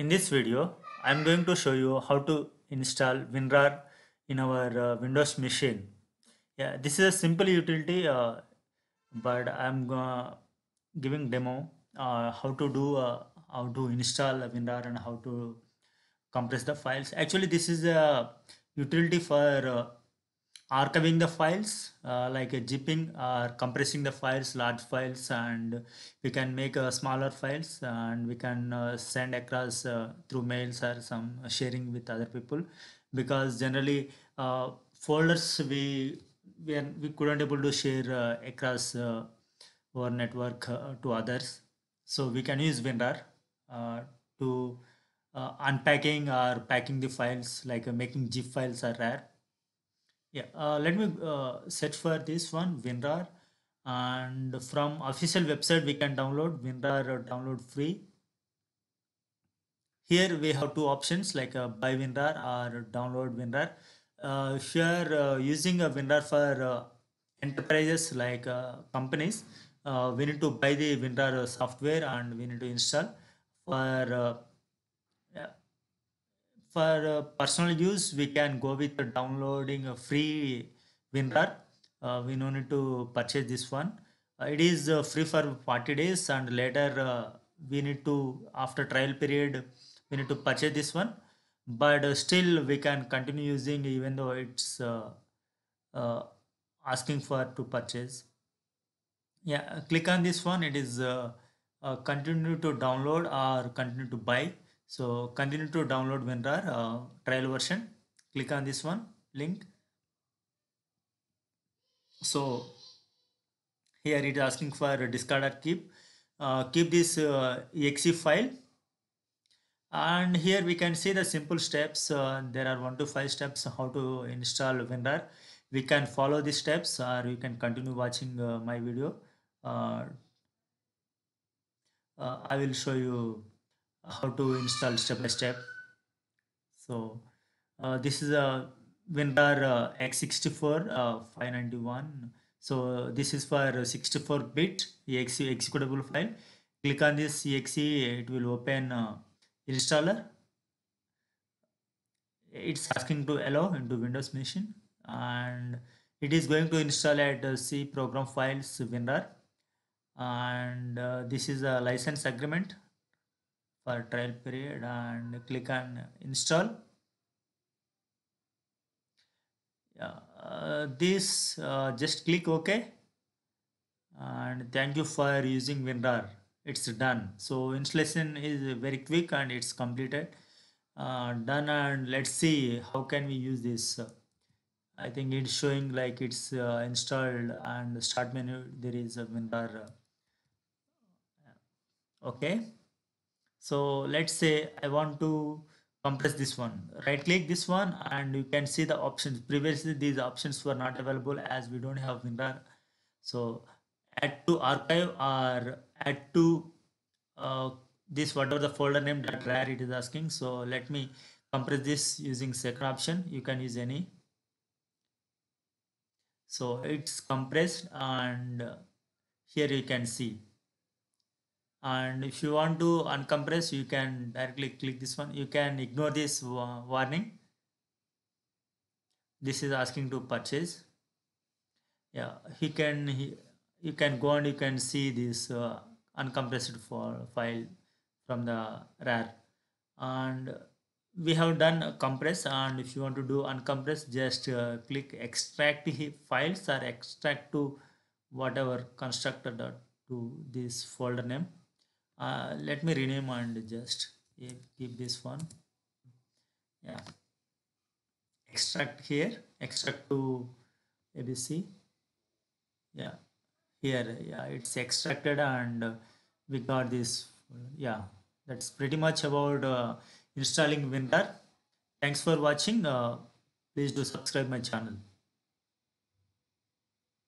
In this video, I am going to show you how to install WinRAR in our uh, Windows machine. Yeah, this is a simple utility, uh, but I'm giving demo uh, how to do uh, how to install WinRAR and how to compress the files. Actually, this is a utility for uh, archiving the files uh, like uh, zipping or compressing the files large files and we can make uh, smaller files and we can uh, send across uh, through mails or some sharing with other people because generally uh, folders we we, are, we couldn't able to share across our network to others so we can use vendor to unpacking or packing the files like making zip files are rare yeah, uh, let me uh, search for this one, WinRAR. And from official website, we can download WinRAR uh, download free. Here we have two options like uh, buy WinRAR or download WinRAR. Uh, if you are uh, using a WinRAR for uh, enterprises like companies, we need to buy the WinRAR software and we need to install for for uh, personal use, we can go with downloading a free WinRAR. Uh, we no need to purchase this one. Uh, it is free for 40 days and later we need to, after trial period, we need to purchase this one. But still we can continue using even though it's asking for to purchase yeah click on this one it is uh, uh, continue to download or continue to buy so continue to download WinRAR uh, trial version. Click on this one link. So here it is asking for discard or keep. Uh, keep this uh, exe file and here we can see the simple steps uh, there are one to five steps how to install WinRAR we can follow these steps or you can continue watching uh, my video uh, uh, I will show you how to install step by step so uh, this is a WinRAR uh, x64 uh, 591 so this is for 64 bit exe executable file click on this exe it will open uh, installer it's asking to allow into windows machine and it is going to install at uh, c program files winrar and uh, this is a license agreement for trial period and click on install yeah, uh, this uh, just click ok and thank you for using WinRAR it's done so installation is very quick and it's completed uh, done and let's see how can we use this I think it's showing like it's uh, installed and start menu there is a WinRAR uh, okay so let's say i want to compress this one right click this one and you can see the options previously these options were not available as we don't have WinRAR so add to archive or add to uh, this whatever the folder name that rar it is asking so let me compress this using second option you can use any so it's compressed and here you can see and if you want to uncompress you can directly click this one you can ignore this warning this is asking to purchase yeah he can he, you can go and you can see this uh, uncompressed for file from the rar and we have done compress and if you want to do uncompress just uh, click extract files or extract to whatever constructor dot to this folder name uh, let me rename and just keep this one yeah extract here extract to abc yeah here yeah it's extracted and we got this yeah that's pretty much about uh, installing Winter. thanks for watching uh, please do subscribe my channel